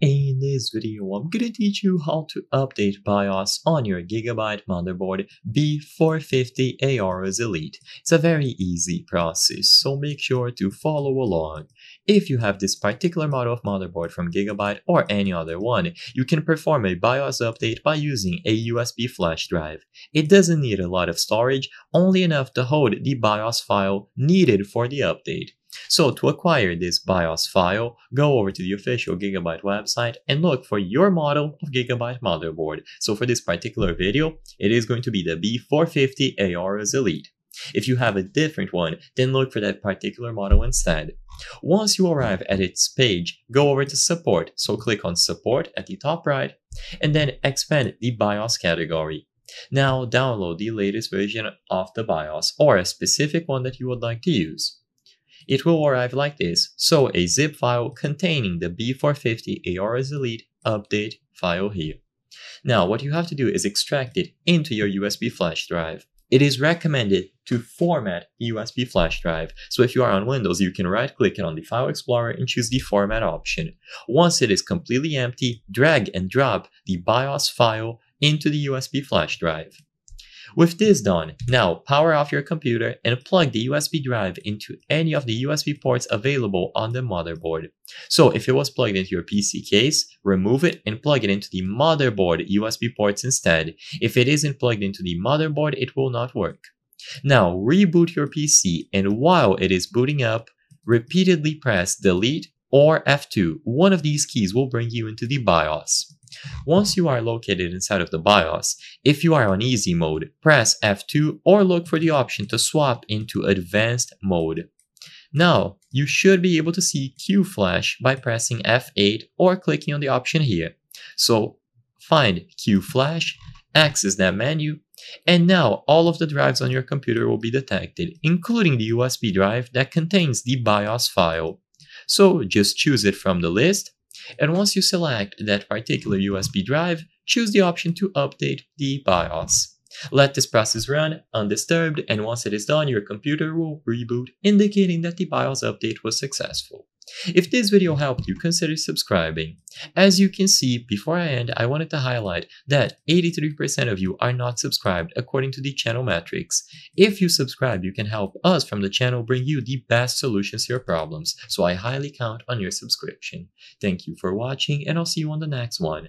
In this video, I'm gonna teach you how to update BIOS on your Gigabyte motherboard B450 ars Elite. It's a very easy process, so make sure to follow along. If you have this particular model of motherboard from Gigabyte or any other one, you can perform a BIOS update by using a USB flash drive. It doesn't need a lot of storage, only enough to hold the BIOS file needed for the update. So to acquire this BIOS file, go over to the official Gigabyte website and look for your model of Gigabyte motherboard. So for this particular video, it is going to be the B450 ARS Elite. If you have a different one, then look for that particular model instead. Once you arrive at its page, go over to support, so click on support at the top right, and then expand the BIOS category. Now download the latest version of the BIOS or a specific one that you would like to use. It will arrive like this, so a zip file containing the B450 ARS Elite update file here. Now what you have to do is extract it into your USB flash drive. It is recommended to format USB flash drive, so if you are on Windows you can right click it on the file explorer and choose the format option. Once it is completely empty, drag and drop the BIOS file into the USB flash drive. With this done, now power off your computer and plug the USB drive into any of the USB ports available on the motherboard. So if it was plugged into your PC case, remove it and plug it into the motherboard USB ports instead. If it isn't plugged into the motherboard, it will not work. Now reboot your PC and while it is booting up, repeatedly press delete or F2. One of these keys will bring you into the BIOS. Once you are located inside of the BIOS, if you are on easy mode, press F2 or look for the option to swap into advanced mode. Now, you should be able to see Q Flash by pressing F8 or clicking on the option here. So find Q Flash, access that menu, and now all of the drives on your computer will be detected, including the USB drive that contains the BIOS file. So just choose it from the list, and once you select that particular USB drive, choose the option to update the BIOS. Let this process run undisturbed and once it is done your computer will reboot indicating that the BIOS update was successful. If this video helped you, consider subscribing. As you can see, before I end, I wanted to highlight that 83% of you are not subscribed according to the channel metrics. If you subscribe, you can help us from the channel bring you the best solutions to your problems, so I highly count on your subscription. Thank you for watching and I'll see you on the next one.